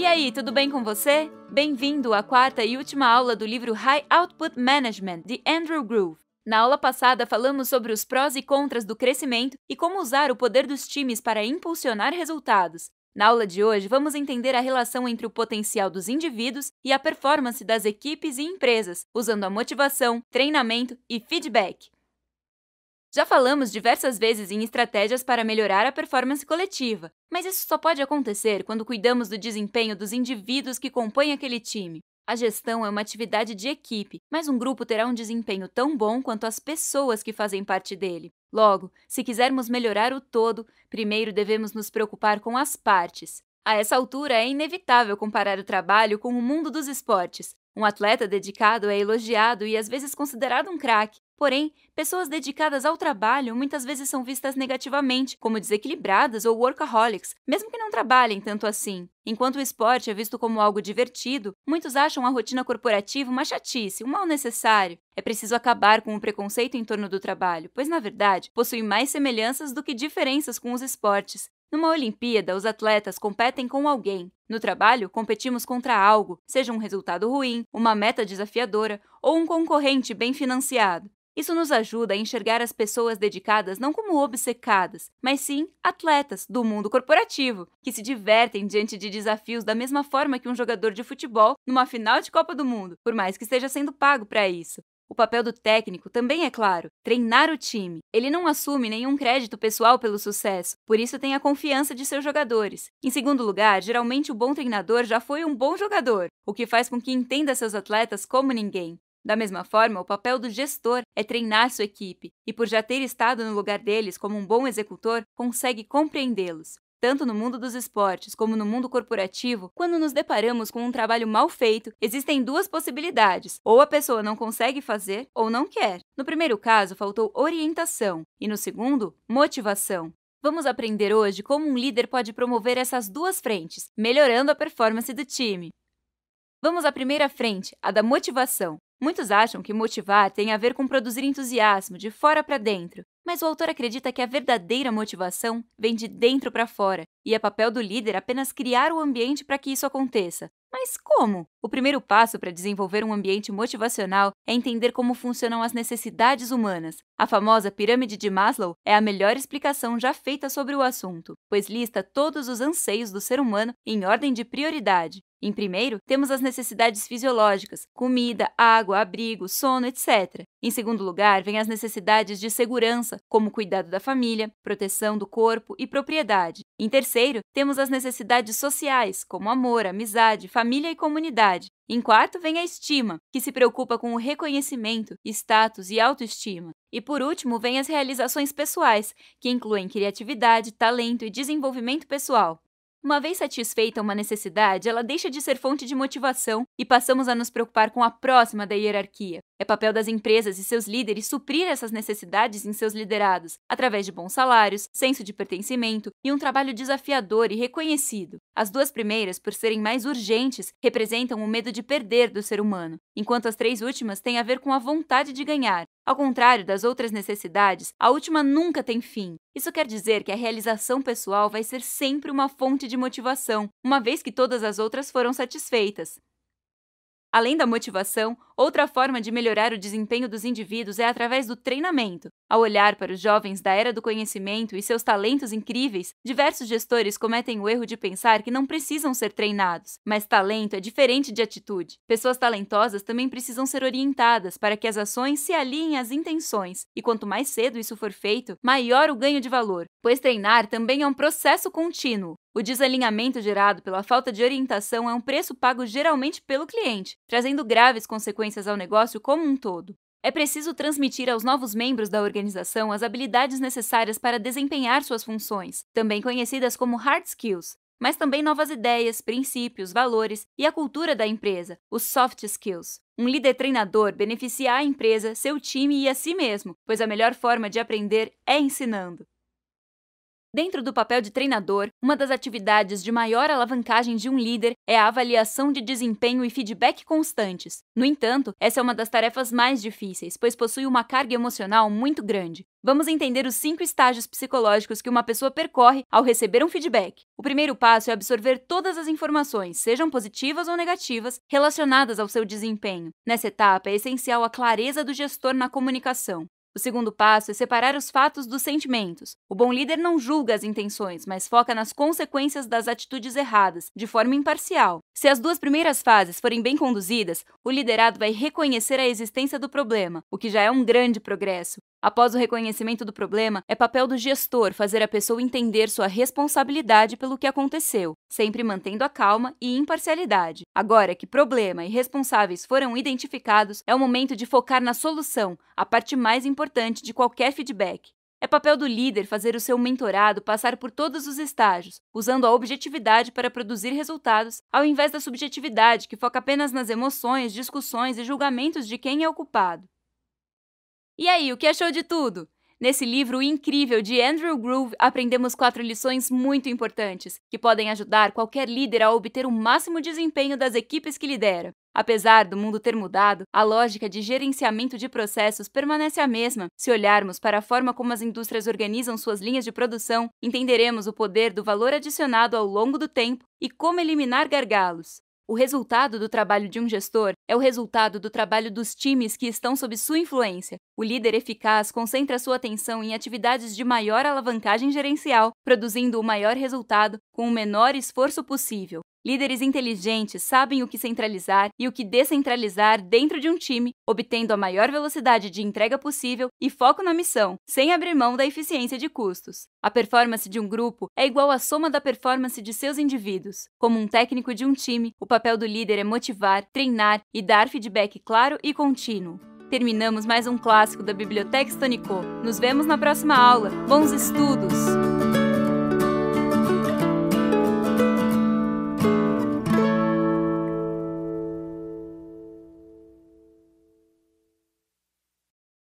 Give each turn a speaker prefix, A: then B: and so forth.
A: E aí, tudo bem com você? Bem-vindo à quarta e última aula do livro High Output Management, de Andrew Groove. Na aula passada, falamos sobre os prós e contras do crescimento e como usar o poder dos times para impulsionar resultados. Na aula de hoje, vamos entender a relação entre o potencial dos indivíduos e a performance das equipes e empresas, usando a motivação, treinamento e feedback. Já falamos diversas vezes em estratégias para melhorar a performance coletiva, mas isso só pode acontecer quando cuidamos do desempenho dos indivíduos que compõem aquele time. A gestão é uma atividade de equipe, mas um grupo terá um desempenho tão bom quanto as pessoas que fazem parte dele. Logo, se quisermos melhorar o todo, primeiro devemos nos preocupar com as partes. A essa altura, é inevitável comparar o trabalho com o mundo dos esportes. Um atleta dedicado é elogiado e às vezes considerado um craque, Porém, pessoas dedicadas ao trabalho muitas vezes são vistas negativamente, como desequilibradas ou workaholics, mesmo que não trabalhem tanto assim. Enquanto o esporte é visto como algo divertido, muitos acham a rotina corporativa uma chatice, um mal necessário. É preciso acabar com o preconceito em torno do trabalho, pois, na verdade, possui mais semelhanças do que diferenças com os esportes. Numa Olimpíada, os atletas competem com alguém. No trabalho, competimos contra algo, seja um resultado ruim, uma meta desafiadora ou um concorrente bem financiado. Isso nos ajuda a enxergar as pessoas dedicadas não como obcecadas, mas sim atletas do mundo corporativo, que se divertem diante de desafios da mesma forma que um jogador de futebol numa final de Copa do Mundo, por mais que esteja sendo pago para isso. O papel do técnico também é claro, treinar o time. Ele não assume nenhum crédito pessoal pelo sucesso, por isso tem a confiança de seus jogadores. Em segundo lugar, geralmente o bom treinador já foi um bom jogador, o que faz com que entenda seus atletas como ninguém. Da mesma forma, o papel do gestor é treinar sua equipe, e por já ter estado no lugar deles como um bom executor, consegue compreendê-los. Tanto no mundo dos esportes como no mundo corporativo, quando nos deparamos com um trabalho mal feito, existem duas possibilidades: ou a pessoa não consegue fazer ou não quer. No primeiro caso, faltou orientação, e no segundo, motivação. Vamos aprender hoje como um líder pode promover essas duas frentes, melhorando a performance do time. Vamos à primeira frente, a da motivação. Muitos acham que motivar tem a ver com produzir entusiasmo de fora para dentro, mas o autor acredita que a verdadeira motivação vem de dentro para fora e é papel do líder apenas criar o ambiente para que isso aconteça. Mas como? O primeiro passo para desenvolver um ambiente motivacional é entender como funcionam as necessidades humanas. A famosa pirâmide de Maslow é a melhor explicação já feita sobre o assunto, pois lista todos os anseios do ser humano em ordem de prioridade. Em primeiro, temos as necessidades fisiológicas, comida, água, abrigo, sono, etc. Em segundo lugar, vêm as necessidades de segurança, como cuidado da família, proteção do corpo e propriedade. Em terceiro terceiro, temos as necessidades sociais, como amor, amizade, família e comunidade. Em quarto, vem a estima, que se preocupa com o reconhecimento, status e autoestima. E por último, vem as realizações pessoais, que incluem criatividade, talento e desenvolvimento pessoal. Uma vez satisfeita uma necessidade, ela deixa de ser fonte de motivação e passamos a nos preocupar com a próxima da hierarquia. É papel das empresas e seus líderes suprir essas necessidades em seus liderados, através de bons salários, senso de pertencimento e um trabalho desafiador e reconhecido. As duas primeiras, por serem mais urgentes, representam o medo de perder do ser humano, enquanto as três últimas têm a ver com a vontade de ganhar, ao contrário das outras necessidades, a última nunca tem fim. Isso quer dizer que a realização pessoal vai ser sempre uma fonte de motivação, uma vez que todas as outras foram satisfeitas. Além da motivação, outra forma de melhorar o desempenho dos indivíduos é através do treinamento, ao olhar para os jovens da era do conhecimento e seus talentos incríveis, diversos gestores cometem o erro de pensar que não precisam ser treinados, mas talento é diferente de atitude. Pessoas talentosas também precisam ser orientadas para que as ações se aliem às intenções, e quanto mais cedo isso for feito, maior o ganho de valor, pois treinar também é um processo contínuo. O desalinhamento gerado pela falta de orientação é um preço pago geralmente pelo cliente, trazendo graves consequências ao negócio como um todo. É preciso transmitir aos novos membros da organização as habilidades necessárias para desempenhar suas funções, também conhecidas como hard skills, mas também novas ideias, princípios, valores e a cultura da empresa, os soft skills. Um líder treinador beneficia a empresa, seu time e a si mesmo, pois a melhor forma de aprender é ensinando. Dentro do papel de treinador, uma das atividades de maior alavancagem de um líder é a avaliação de desempenho e feedback constantes. No entanto, essa é uma das tarefas mais difíceis, pois possui uma carga emocional muito grande. Vamos entender os cinco estágios psicológicos que uma pessoa percorre ao receber um feedback. O primeiro passo é absorver todas as informações, sejam positivas ou negativas, relacionadas ao seu desempenho. Nessa etapa, é essencial a clareza do gestor na comunicação. O segundo passo é separar os fatos dos sentimentos. O bom líder não julga as intenções, mas foca nas consequências das atitudes erradas, de forma imparcial. Se as duas primeiras fases forem bem conduzidas, o liderado vai reconhecer a existência do problema, o que já é um grande progresso. Após o reconhecimento do problema, é papel do gestor fazer a pessoa entender sua responsabilidade pelo que aconteceu, sempre mantendo a calma e imparcialidade. Agora que problema e responsáveis foram identificados, é o momento de focar na solução, a parte mais importante importante de qualquer feedback. É papel do líder fazer o seu mentorado passar por todos os estágios, usando a objetividade para produzir resultados, ao invés da subjetividade que foca apenas nas emoções, discussões e julgamentos de quem é o culpado. E aí, o que achou de tudo? Nesse livro incrível de Andrew Groove, aprendemos quatro lições muito importantes que podem ajudar qualquer líder a obter o máximo desempenho das equipes que lidera. Apesar do mundo ter mudado, a lógica de gerenciamento de processos permanece a mesma. Se olharmos para a forma como as indústrias organizam suas linhas de produção, entenderemos o poder do valor adicionado ao longo do tempo e como eliminar gargalos. O resultado do trabalho de um gestor é o resultado do trabalho dos times que estão sob sua influência. O líder eficaz concentra sua atenção em atividades de maior alavancagem gerencial, produzindo o maior resultado com o menor esforço possível. Líderes inteligentes sabem o que centralizar e o que descentralizar dentro de um time, obtendo a maior velocidade de entrega possível e foco na missão, sem abrir mão da eficiência de custos. A performance de um grupo é igual à soma da performance de seus indivíduos. Como um técnico de um time, o papel do líder é motivar, treinar e dar feedback claro e contínuo. Terminamos mais um clássico da Biblioteca Stonico. Nos vemos na próxima aula. Bons estudos!